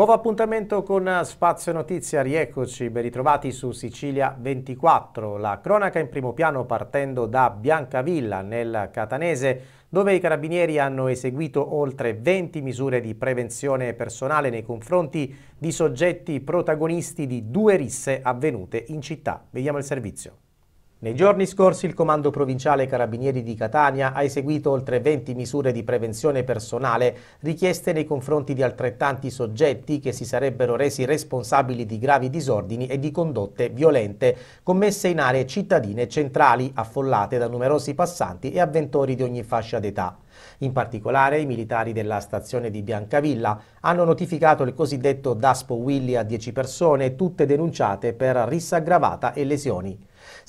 Nuovo appuntamento con Spazio Notizia, rieccoci, ben ritrovati su Sicilia 24. La cronaca in primo piano partendo da Biancavilla nel Catanese, dove i carabinieri hanno eseguito oltre 20 misure di prevenzione personale nei confronti di soggetti protagonisti di due risse avvenute in città. Vediamo il servizio. Nei giorni scorsi il Comando Provinciale Carabinieri di Catania ha eseguito oltre 20 misure di prevenzione personale richieste nei confronti di altrettanti soggetti che si sarebbero resi responsabili di gravi disordini e di condotte violente commesse in aree cittadine centrali affollate da numerosi passanti e avventori di ogni fascia d'età. In particolare i militari della stazione di Biancavilla hanno notificato il cosiddetto Daspo Willy a 10 persone, tutte denunciate per rissa aggravata e lesioni.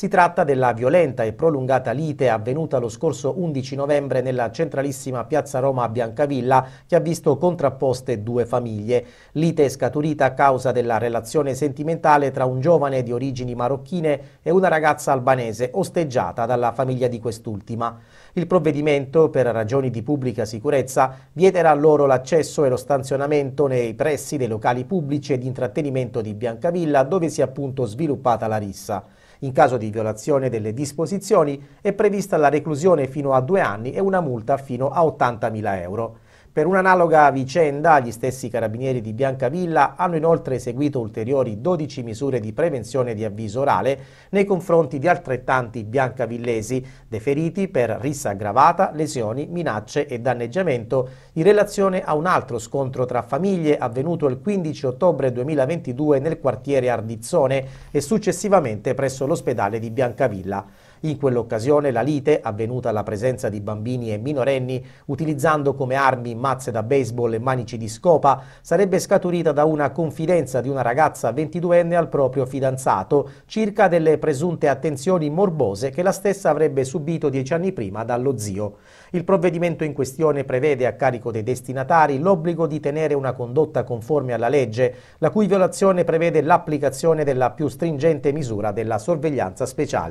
Si tratta della violenta e prolungata lite avvenuta lo scorso 11 novembre nella centralissima piazza Roma a Biancavilla che ha visto contrapposte due famiglie. Lite scaturita a causa della relazione sentimentale tra un giovane di origini marocchine e una ragazza albanese osteggiata dalla famiglia di quest'ultima. Il provvedimento, per ragioni di pubblica sicurezza, vieterà loro l'accesso e lo stanzionamento nei pressi dei locali pubblici e di intrattenimento di Biancavilla dove si è appunto sviluppata la rissa. In caso di violazione delle disposizioni è prevista la reclusione fino a due anni e una multa fino a 80.000 euro. Per un'analoga vicenda, gli stessi carabinieri di Biancavilla hanno inoltre eseguito ulteriori 12 misure di prevenzione di avviso orale nei confronti di altrettanti biancavillesi, deferiti per rissa aggravata, lesioni, minacce e danneggiamento in relazione a un altro scontro tra famiglie avvenuto il 15 ottobre 2022 nel quartiere Ardizzone e successivamente presso l'ospedale di Biancavilla. In quell'occasione la lite, avvenuta alla presenza di bambini e minorenni, utilizzando come armi mazze da baseball e manici di scopa, sarebbe scaturita da una confidenza di una ragazza 22enne al proprio fidanzato circa delle presunte attenzioni morbose che la stessa avrebbe subito dieci anni prima dallo zio. Il provvedimento in questione prevede a carico dei destinatari l'obbligo di tenere una condotta conforme alla legge, la cui violazione prevede l'applicazione della più stringente misura della sorveglianza speciale.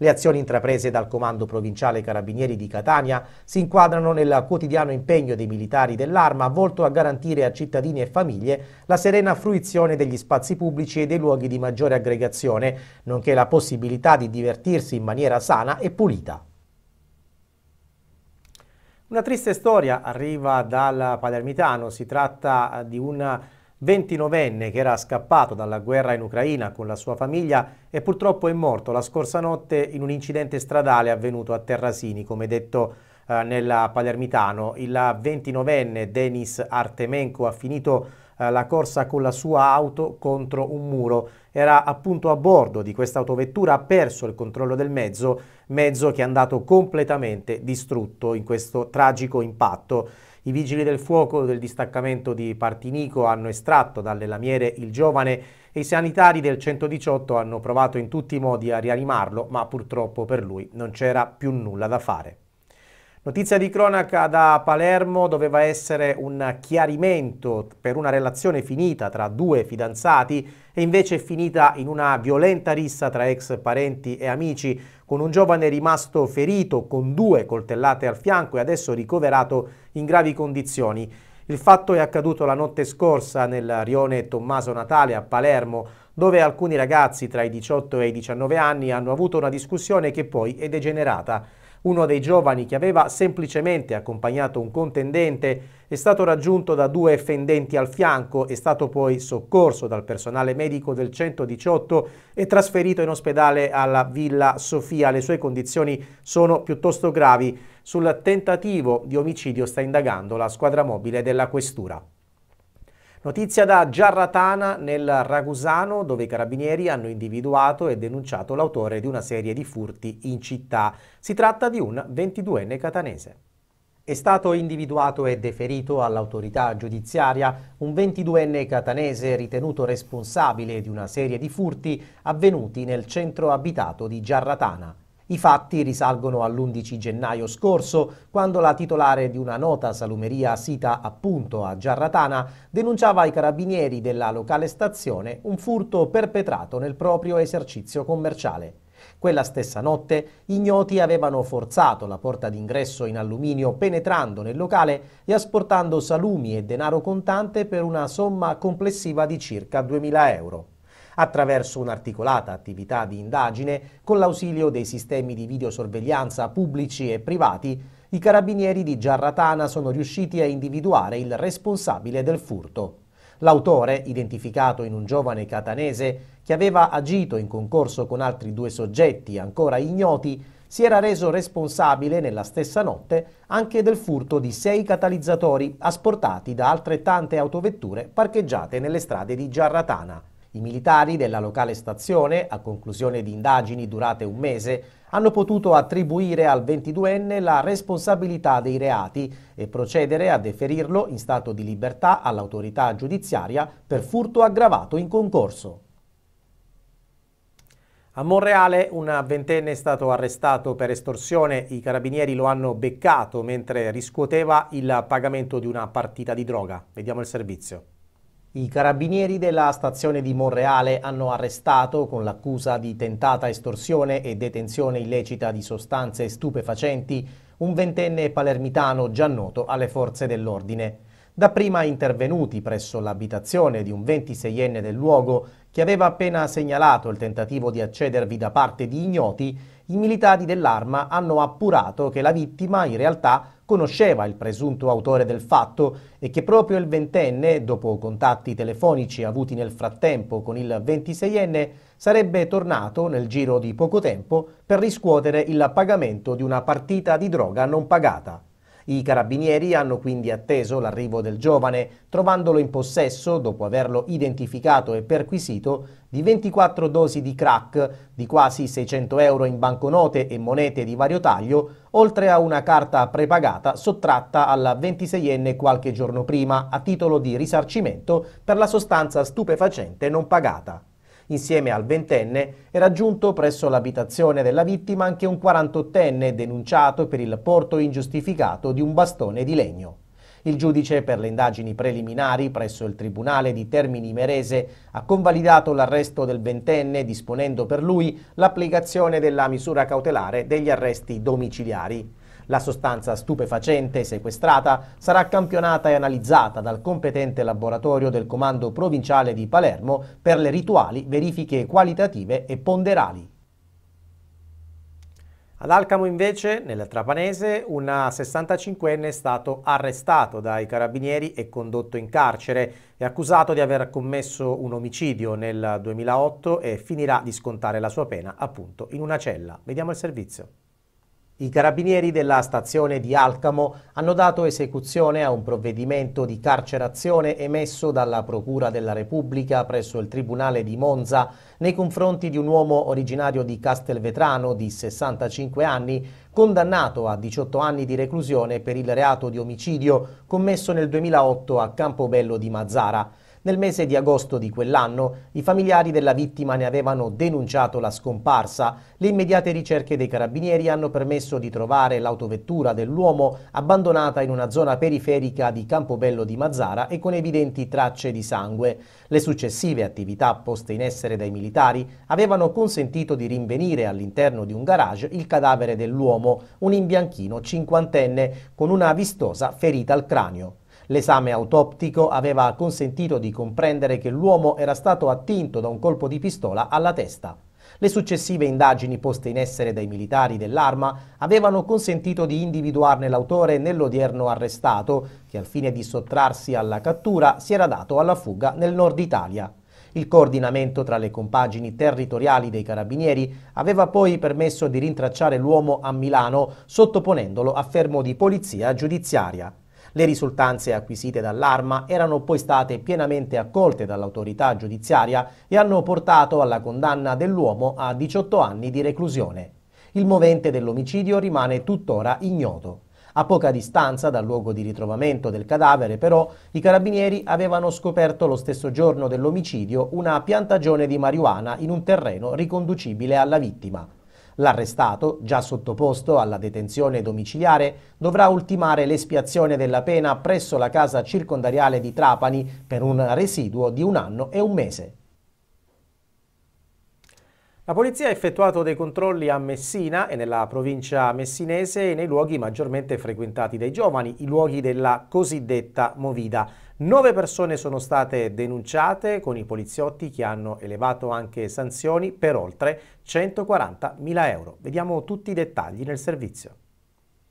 Le azioni intraprese dal Comando Provinciale Carabinieri di Catania si inquadrano nel quotidiano impegno dei militari dell'Arma volto a garantire a cittadini e famiglie la serena fruizione degli spazi pubblici e dei luoghi di maggiore aggregazione, nonché la possibilità di divertirsi in maniera sana e pulita. Una triste storia arriva dal palermitano, si tratta eh, di un 29enne che era scappato dalla guerra in Ucraina con la sua famiglia e purtroppo è morto la scorsa notte in un incidente stradale avvenuto a Terrasini, come detto eh, nella Palermitano. Il 29enne Denis Artemenko ha finito eh, la corsa con la sua auto contro un muro. Era appunto a bordo di questa autovettura, ha perso il controllo del mezzo, mezzo che è andato completamente distrutto in questo tragico impatto. I vigili del fuoco del distaccamento di Partinico hanno estratto dalle lamiere il giovane e i sanitari del 118 hanno provato in tutti i modi a rianimarlo, ma purtroppo per lui non c'era più nulla da fare. Notizia di cronaca da Palermo doveva essere un chiarimento per una relazione finita tra due fidanzati e invece è finita in una violenta rissa tra ex parenti e amici con un giovane rimasto ferito con due coltellate al fianco e adesso ricoverato in gravi condizioni. Il fatto è accaduto la notte scorsa nel rione Tommaso Natale a Palermo dove alcuni ragazzi tra i 18 e i 19 anni hanno avuto una discussione che poi è degenerata uno dei giovani che aveva semplicemente accompagnato un contendente è stato raggiunto da due fendenti al fianco, è stato poi soccorso dal personale medico del 118 e trasferito in ospedale alla Villa Sofia. Le sue condizioni sono piuttosto gravi. Sul tentativo di omicidio sta indagando la squadra mobile della Questura. Notizia da Giarratana nel Ragusano dove i carabinieri hanno individuato e denunciato l'autore di una serie di furti in città. Si tratta di un 22enne catanese. È stato individuato e deferito all'autorità giudiziaria un 22enne catanese ritenuto responsabile di una serie di furti avvenuti nel centro abitato di Giarratana. I fatti risalgono all'11 gennaio scorso, quando la titolare di una nota salumeria sita appunto a Giarratana denunciava ai carabinieri della locale stazione un furto perpetrato nel proprio esercizio commerciale. Quella stessa notte ignoti avevano forzato la porta d'ingresso in alluminio penetrando nel locale e asportando salumi e denaro contante per una somma complessiva di circa 2.000 euro attraverso un'articolata attività di indagine con l'ausilio dei sistemi di videosorveglianza pubblici e privati, i carabinieri di Giarratana sono riusciti a individuare il responsabile del furto. L'autore, identificato in un giovane catanese che aveva agito in concorso con altri due soggetti ancora ignoti, si era reso responsabile nella stessa notte anche del furto di sei catalizzatori asportati da altrettante autovetture parcheggiate nelle strade di Giarratana. I militari della locale stazione, a conclusione di indagini durate un mese, hanno potuto attribuire al 22enne la responsabilità dei reati e procedere a deferirlo in stato di libertà all'autorità giudiziaria per furto aggravato in concorso. A Monreale un ventenne è stato arrestato per estorsione, i carabinieri lo hanno beccato mentre riscuoteva il pagamento di una partita di droga. Vediamo il servizio. I carabinieri della stazione di Monreale hanno arrestato con l'accusa di tentata estorsione e detenzione illecita di sostanze stupefacenti un ventenne palermitano già noto alle forze dell'ordine. Dapprima intervenuti presso l'abitazione di un ventiseienne del luogo che aveva appena segnalato il tentativo di accedervi da parte di ignoti, i militari dell'arma hanno appurato che la vittima in realtà conosceva il presunto autore del fatto e che proprio il ventenne, dopo contatti telefonici avuti nel frattempo con il 26enne, sarebbe tornato nel giro di poco tempo per riscuotere il pagamento di una partita di droga non pagata. I carabinieri hanno quindi atteso l'arrivo del giovane, trovandolo in possesso, dopo averlo identificato e perquisito, di 24 dosi di crack, di quasi 600 euro in banconote e monete di vario taglio, oltre a una carta prepagata sottratta alla 26enne qualche giorno prima a titolo di risarcimento per la sostanza stupefacente non pagata. Insieme al ventenne è raggiunto presso l'abitazione della vittima anche un 48enne denunciato per il porto ingiustificato di un bastone di legno. Il giudice per le indagini preliminari presso il Tribunale di Termini Merese ha convalidato l'arresto del ventenne disponendo per lui l'applicazione della misura cautelare degli arresti domiciliari. La sostanza stupefacente sequestrata sarà campionata e analizzata dal competente laboratorio del Comando Provinciale di Palermo per le rituali verifiche qualitative e ponderali. Ad Alcamo invece, nel Trapanese, una 65enne è stato arrestato dai carabinieri e condotto in carcere. È accusato di aver commesso un omicidio nel 2008 e finirà di scontare la sua pena appunto in una cella. Vediamo il servizio. I carabinieri della stazione di Alcamo hanno dato esecuzione a un provvedimento di carcerazione emesso dalla Procura della Repubblica presso il Tribunale di Monza nei confronti di un uomo originario di Castelvetrano di 65 anni condannato a 18 anni di reclusione per il reato di omicidio commesso nel 2008 a Campobello di Mazzara. Nel mese di agosto di quell'anno i familiari della vittima ne avevano denunciato la scomparsa. Le immediate ricerche dei carabinieri hanno permesso di trovare l'autovettura dell'uomo abbandonata in una zona periferica di Campobello di Mazzara e con evidenti tracce di sangue. Le successive attività poste in essere dai militari avevano consentito di rinvenire all'interno di un garage il cadavere dell'uomo, un imbianchino cinquantenne, con una vistosa ferita al cranio. L'esame autoptico aveva consentito di comprendere che l'uomo era stato attinto da un colpo di pistola alla testa. Le successive indagini poste in essere dai militari dell'arma avevano consentito di individuarne l'autore nell'odierno arrestato, che al fine di sottrarsi alla cattura si era dato alla fuga nel nord Italia. Il coordinamento tra le compagini territoriali dei carabinieri aveva poi permesso di rintracciare l'uomo a Milano, sottoponendolo a fermo di polizia giudiziaria. Le risultanze acquisite dall'arma erano poi state pienamente accolte dall'autorità giudiziaria e hanno portato alla condanna dell'uomo a 18 anni di reclusione. Il movente dell'omicidio rimane tuttora ignoto. A poca distanza dal luogo di ritrovamento del cadavere, però, i carabinieri avevano scoperto lo stesso giorno dell'omicidio una piantagione di marijuana in un terreno riconducibile alla vittima. L'arrestato, già sottoposto alla detenzione domiciliare, dovrà ultimare l'espiazione della pena presso la casa circondariale di Trapani per un residuo di un anno e un mese. La polizia ha effettuato dei controlli a Messina e nella provincia messinese e nei luoghi maggiormente frequentati dai giovani, i luoghi della cosiddetta movida. Nove persone sono state denunciate con i poliziotti che hanno elevato anche sanzioni per oltre 140.000 euro. Vediamo tutti i dettagli nel servizio.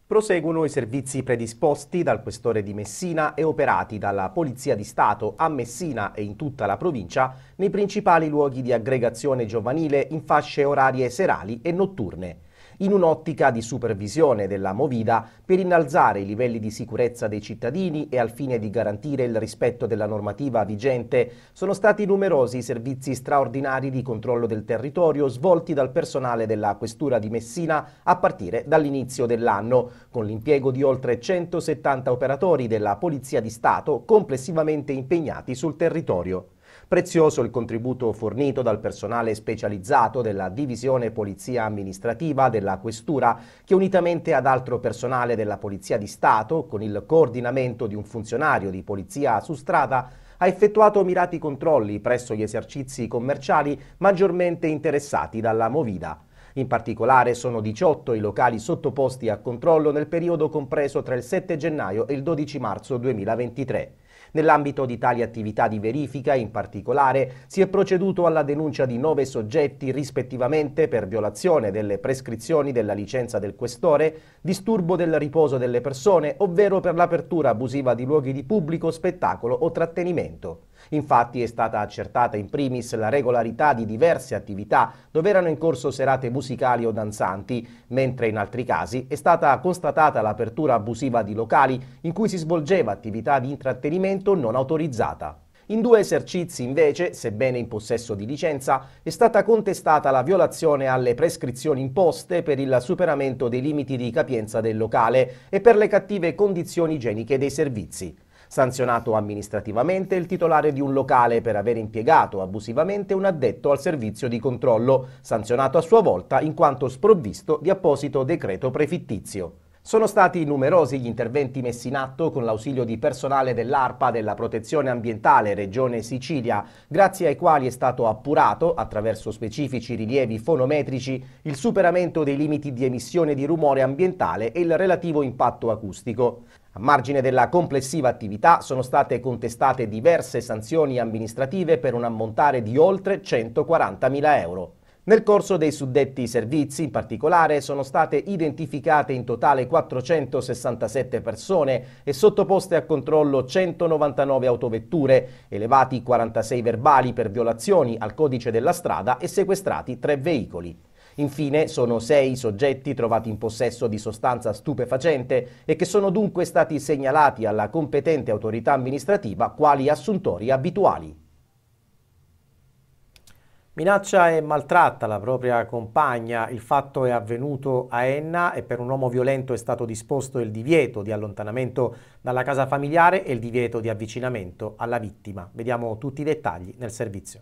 Proseguono i servizi predisposti dal questore di Messina e operati dalla Polizia di Stato a Messina e in tutta la provincia nei principali luoghi di aggregazione giovanile in fasce orarie serali e notturne in un'ottica di supervisione della Movida per innalzare i livelli di sicurezza dei cittadini e al fine di garantire il rispetto della normativa vigente, sono stati numerosi i servizi straordinari di controllo del territorio svolti dal personale della Questura di Messina a partire dall'inizio dell'anno, con l'impiego di oltre 170 operatori della Polizia di Stato complessivamente impegnati sul territorio. Prezioso il contributo fornito dal personale specializzato della Divisione Polizia Amministrativa della Questura, che unitamente ad altro personale della Polizia di Stato, con il coordinamento di un funzionario di polizia su strada, ha effettuato mirati controlli presso gli esercizi commerciali maggiormente interessati dalla Movida. In particolare sono 18 i locali sottoposti a controllo nel periodo compreso tra il 7 gennaio e il 12 marzo 2023. Nell'ambito di tali attività di verifica, in particolare, si è proceduto alla denuncia di nove soggetti rispettivamente per violazione delle prescrizioni della licenza del questore, disturbo del riposo delle persone, ovvero per l'apertura abusiva di luoghi di pubblico, spettacolo o trattenimento. Infatti è stata accertata in primis la regolarità di diverse attività dove erano in corso serate musicali o danzanti, mentre in altri casi è stata constatata l'apertura abusiva di locali in cui si svolgeva attività di intrattenimento non autorizzata. In due esercizi invece, sebbene in possesso di licenza, è stata contestata la violazione alle prescrizioni imposte per il superamento dei limiti di capienza del locale e per le cattive condizioni igieniche dei servizi sanzionato amministrativamente il titolare di un locale per aver impiegato abusivamente un addetto al servizio di controllo, sanzionato a sua volta in quanto sprovvisto di apposito decreto prefittizio. Sono stati numerosi gli interventi messi in atto con l'ausilio di personale dell'ARPA della Protezione Ambientale Regione Sicilia, grazie ai quali è stato appurato, attraverso specifici rilievi fonometrici, il superamento dei limiti di emissione di rumore ambientale e il relativo impatto acustico. A margine della complessiva attività sono state contestate diverse sanzioni amministrative per un ammontare di oltre 140.000 euro. Nel corso dei suddetti servizi, in particolare, sono state identificate in totale 467 persone e sottoposte a controllo 199 autovetture, elevati 46 verbali per violazioni al codice della strada e sequestrati 3 veicoli. Infine sono sei i soggetti trovati in possesso di sostanza stupefacente e che sono dunque stati segnalati alla competente autorità amministrativa quali assuntori abituali. Minaccia e maltratta la propria compagna, il fatto è avvenuto a Enna e per un uomo violento è stato disposto il divieto di allontanamento dalla casa familiare e il divieto di avvicinamento alla vittima. Vediamo tutti i dettagli nel servizio.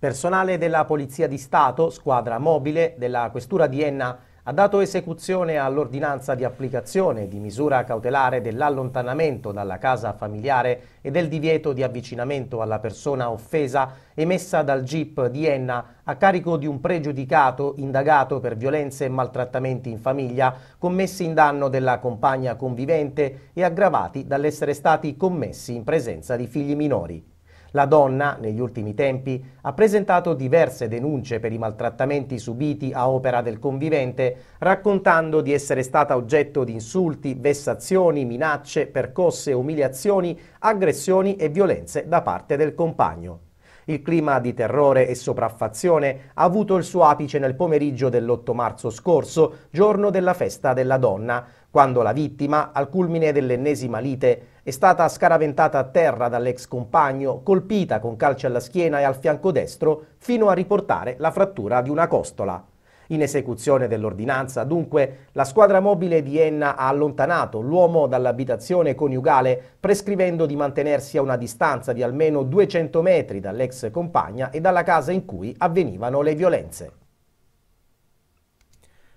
Personale della Polizia di Stato, squadra mobile della Questura di Enna, ha dato esecuzione all'ordinanza di applicazione di misura cautelare dell'allontanamento dalla casa familiare e del divieto di avvicinamento alla persona offesa emessa dal GIP di Enna a carico di un pregiudicato indagato per violenze e maltrattamenti in famiglia commessi in danno della compagna convivente e aggravati dall'essere stati commessi in presenza di figli minori. La donna, negli ultimi tempi, ha presentato diverse denunce per i maltrattamenti subiti a opera del convivente, raccontando di essere stata oggetto di insulti, vessazioni, minacce, percosse, umiliazioni, aggressioni e violenze da parte del compagno. Il clima di terrore e sopraffazione ha avuto il suo apice nel pomeriggio dell'8 marzo scorso, giorno della festa della donna, quando la vittima, al culmine dell'ennesima lite, è stata scaraventata a terra dall'ex compagno, colpita con calci alla schiena e al fianco destro, fino a riportare la frattura di una costola. In esecuzione dell'ordinanza, dunque, la squadra mobile di Enna ha allontanato l'uomo dall'abitazione coniugale, prescrivendo di mantenersi a una distanza di almeno 200 metri dall'ex compagna e dalla casa in cui avvenivano le violenze.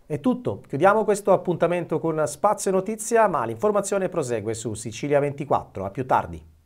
È tutto, chiudiamo questo appuntamento con Spazio Notizia, ma l'informazione prosegue su Sicilia 24. A più tardi.